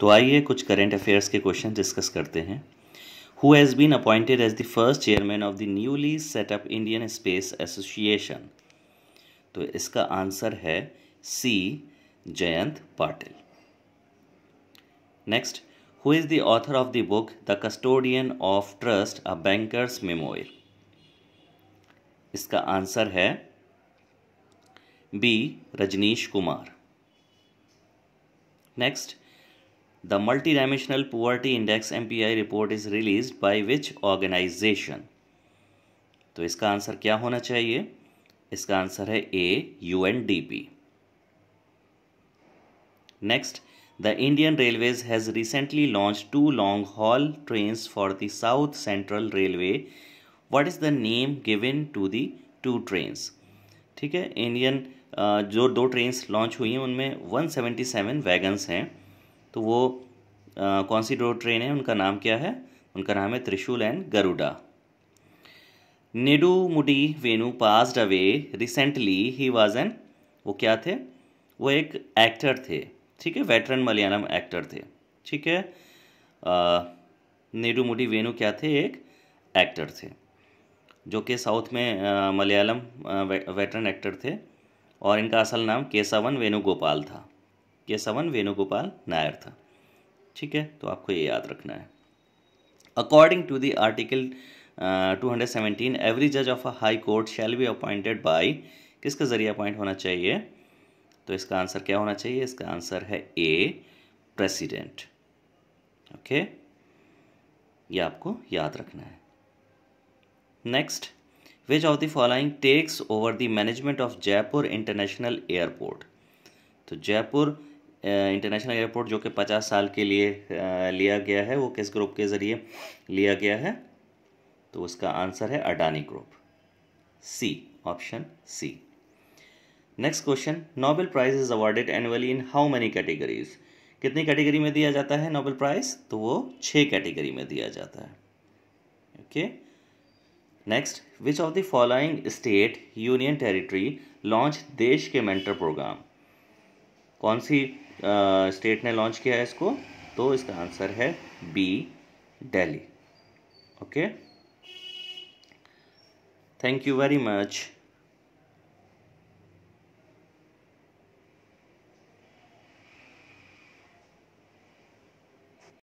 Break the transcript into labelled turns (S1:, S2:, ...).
S1: तो आइए कुछ करेंट अफेयर्स के क्वेश्चन डिस्कस करते हैं who has been appointed as the first chairman of the newly set up Indian space association तो इसका आंसर है C Jayant Patil next who is the author of the book the custodian of trust a banker's memorial इसका answer है B Rajnish Kumar next The index M P I report is release by which organisation तो इसका answer क्या होना चाहिए इसका answer है A U N D P next the Indian railways has recently launch two long haul trains for the south central railway what is the name given to the two trains ठीक है Indian जो दो trains launch हुई हैं उनमें 177 seventy हैं तो वो आ, कौन सी रोड ट्रेन है उनका नाम क्या है उनका नाम है त्रिशूल and Garuda Mudi Venu passed away recently he was an वो क्या थे वो एक एक्टर थे ठीक है वेटरन मलयालम एक्टर थे ठीक है नेडू मुडी वेनु क्या थे एक एक्टर थे जो कि साउथ में मलयालम वेटरन एक्टर थे और इनका असल नाम केसावन वेणुगोपाल था केसवन वेणुगोपाल नायर था ठीक है तो आपको ये याद रखना है according to the article two hundred seventeen every जज of a high court shall be appointed by किसके जरिए अपॉइंट होना चाहिए तो इसका आंसर क्या होना चाहिए इसका आंसर है ए प्रेसिडेंट ओके ये आपको याद रखना है next which of the following takes over the management of Jaipur international airport तो जयपुर इंटरनेशनल एयरपोर्ट जो कि पचास साल के लिए लिया गया है वो किस ग्रुप के ज़रिए लिया गया है तो उसका आंसर है Adani group C option C next question Nobel prize is awarded annually in how many categories कितनी कैटेगरी में दिया जाता है नोबेल प्राइज तो वो छः कैटेगरी में दिया जाता है okay next which of the following state union territory launch देश के मेंटर प्रोग्राम कौन सी स्टेट ने लॉन्च किया है इसको तो इसका आंसर है B Delhi okay thank you very much